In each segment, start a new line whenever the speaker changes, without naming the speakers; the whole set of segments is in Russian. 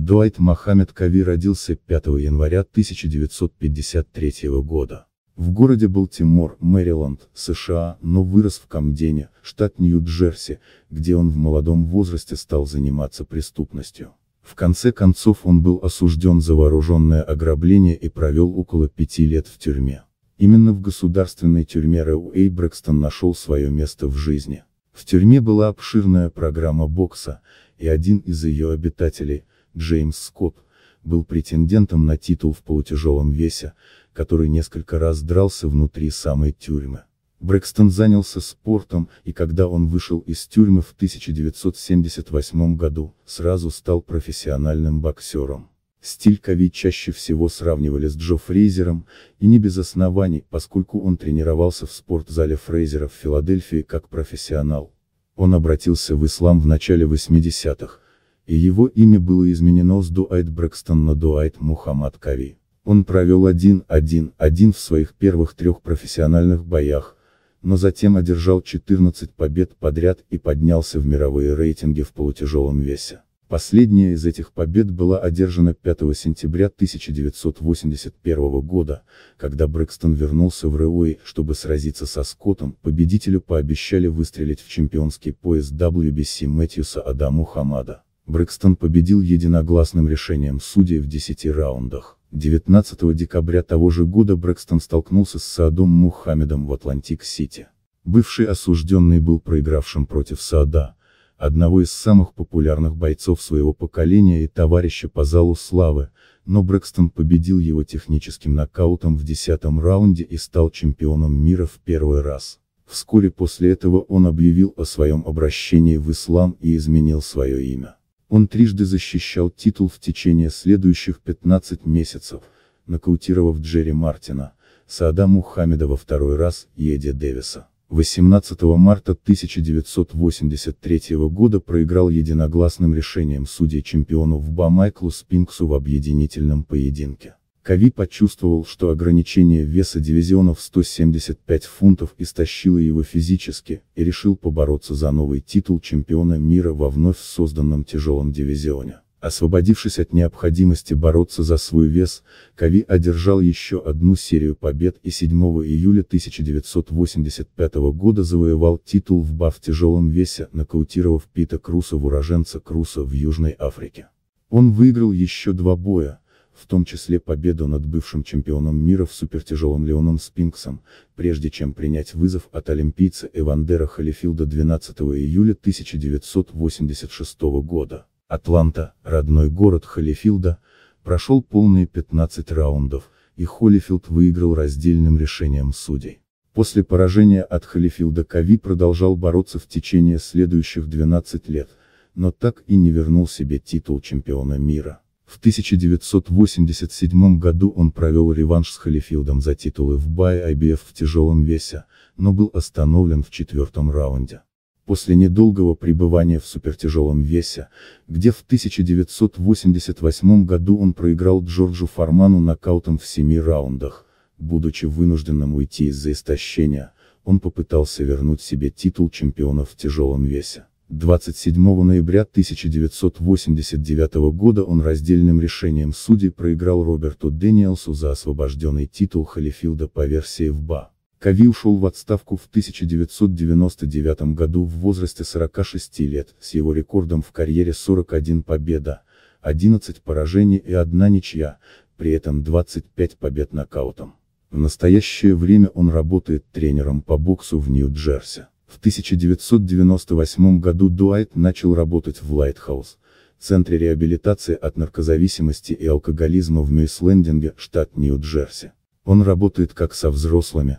Дуайт Мохаммед Кави родился 5 января 1953 года. В городе Балтимор, Мэриленд, США, но вырос в Камдене, штат Нью-Джерси, где он в молодом возрасте стал заниматься преступностью. В конце концов он был осужден за вооруженное ограбление и провел около пяти лет в тюрьме. Именно в государственной тюрьме Рэу Эйбрекстон нашел свое место в жизни. В тюрьме была обширная программа бокса, и один из ее обитателей – Джеймс Скотт, был претендентом на титул в полутяжелом весе, который несколько раз дрался внутри самой тюрьмы. Брэкстон занялся спортом, и когда он вышел из тюрьмы в 1978 году, сразу стал профессиональным боксером. Стиль Кови чаще всего сравнивали с Джо Фрейзером, и не без оснований, поскольку он тренировался в спортзале Фрейзера в Филадельфии как профессионал. Он обратился в ислам в начале 80-х, и его имя было изменено с Дуайт Брэкстон на Дуайт Мухаммад Кави. Он провел 1-1-1 в своих первых трех профессиональных боях, но затем одержал 14 побед подряд и поднялся в мировые рейтинги в полутяжелом весе. Последняя из этих побед была одержана 5 сентября 1981 года, когда Брэкстон вернулся в Руэй, чтобы сразиться со Скоттом, победителю пообещали выстрелить в чемпионский пояс WBC Мэтьюса Адаму Хамада. Брэкстон победил единогласным решением судей в 10 раундах. 19 декабря того же года Брэкстон столкнулся с Саадом Мухаммедом в Атлантик-Сити. Бывший осужденный был проигравшим против Саада, одного из самых популярных бойцов своего поколения и товарища по залу славы, но Брэкстон победил его техническим нокаутом в 10 раунде и стал чемпионом мира в первый раз. Вскоре после этого он объявил о своем обращении в ислам и изменил свое имя. Он трижды защищал титул в течение следующих 15 месяцев, нокаутировав Джерри Мартина, Саада Мухаммеда во второй раз и Эдди Дэвиса. 18 марта 1983 года проиграл единогласным решением судей чемпиону ВБА Майклу Спинксу в объединительном поединке. Кови почувствовал, что ограничение веса дивизионов 175 фунтов истощило его физически, и решил побороться за новый титул чемпиона мира во вновь созданном тяжелом дивизионе. Освободившись от необходимости бороться за свой вес, Кови одержал еще одну серию побед и 7 июля 1985 года завоевал титул в баф тяжелом весе, нокаутировав Пита Круса в уроженца Круса в Южной Африке. Он выиграл еще два боя, в том числе победу над бывшим чемпионом мира в супертяжелом Леоном Спинксом, прежде чем принять вызов от олимпийца Эвандера Халифилда 12 июля 1986 года. Атланта, родной город Халифилда, прошел полные 15 раундов, и Холлифилд выиграл раздельным решением судей. После поражения от Холлифилда Кави продолжал бороться в течение следующих 12 лет, но так и не вернул себе титул чемпиона мира. В 1987 году он провел реванш с Халифилдом за титулы в бае IBF в тяжелом весе, но был остановлен в четвертом раунде. После недолгого пребывания в супертяжелом весе, где в 1988 году он проиграл Джорджу Форману нокаутом в семи раундах, будучи вынужденным уйти из-за истощения, он попытался вернуть себе титул чемпиона в тяжелом весе. 27 ноября 1989 года он раздельным решением судей проиграл Роберту Дэниелсу за освобожденный титул Холлифилда по версии ФБА. Кави ушел в отставку в 1999 году в возрасте 46 лет, с его рекордом в карьере 41 победа, 11 поражений и 1 ничья, при этом 25 побед нокаутом. В настоящее время он работает тренером по боксу в Нью-Джерси. В 1998 году Дуайт начал работать в Лайтхаус, центре реабилитации от наркозависимости и алкоголизма в Мейслендинге, штат Нью-Джерси. Он работает как со взрослыми,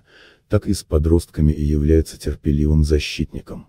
так и с подростками и является терпеливым защитником.